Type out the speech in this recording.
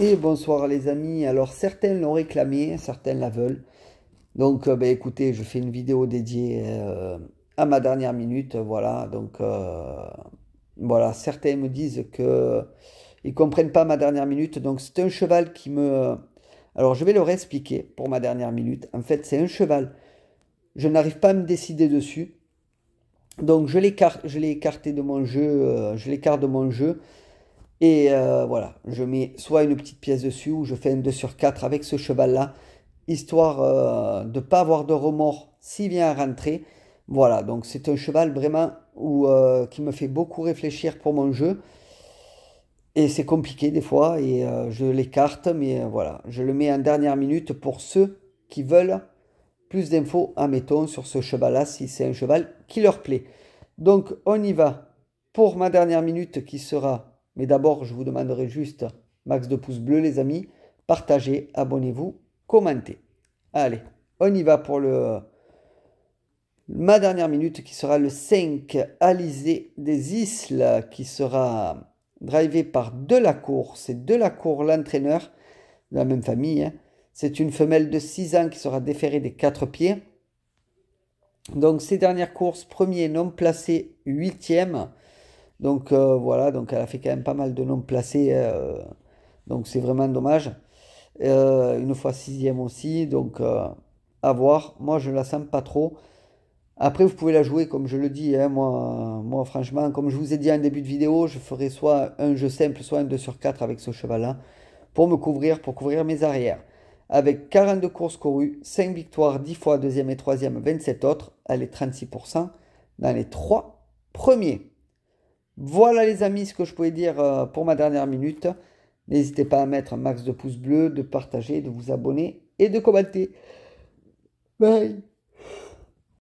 Et bonsoir les amis, alors certains l'ont réclamé, certains la veulent. Donc euh, ben, écoutez, je fais une vidéo dédiée euh, à ma dernière minute, voilà. Donc euh, voilà, certains me disent que ils comprennent pas ma dernière minute. Donc c'est un cheval qui me... Alors je vais leur expliquer pour ma dernière minute. En fait c'est un cheval, je n'arrive pas à me décider dessus. Donc je je l'ai écarté de mon jeu, je l'écarte de mon jeu et euh, voilà, je mets soit une petite pièce dessus ou je fais un 2 sur 4 avec ce cheval-là, histoire euh, de ne pas avoir de remords s'il vient à rentrer. Voilà, donc c'est un cheval vraiment euh, qui me fait beaucoup réfléchir pour mon jeu. Et c'est compliqué des fois, et je l'écarte, mais voilà, je le mets en dernière minute pour ceux qui veulent plus d'infos, admettons, sur ce cheval-là, si c'est un cheval qui leur plaît. Donc on y va pour ma dernière minute qui sera mais d'abord, je vous demanderai juste max de pouces bleus, les amis. Partagez, abonnez-vous, commentez. Allez, on y va pour le ma dernière minute qui sera le 5 Alizé des Isles qui sera drivé par Delacour. C'est Delacour l'entraîneur de la même famille. Hein. C'est une femelle de 6 ans qui sera déférée des 4 pieds. Donc ces dernières courses, premier non placé, huitième. Donc euh, voilà, donc elle a fait quand même pas mal de noms placés. Euh, donc c'est vraiment dommage. Euh, une fois sixième aussi, donc à voir. Moi je ne la sens pas trop. Après vous pouvez la jouer comme je le dis. Hein, moi, moi franchement, comme je vous ai dit en début de vidéo, je ferai soit un jeu simple, soit un 2 sur 4 avec ce cheval-là pour me couvrir, pour couvrir mes arrières. Avec 42 courses courues, 5 victoires, 10 fois deuxième et troisième, 27 autres, elle est 36% dans les 3 premiers. Voilà les amis ce que je pouvais dire euh, pour ma dernière minute. N'hésitez pas à mettre un max de pouces bleus, de partager, de vous abonner et de commenter. Bye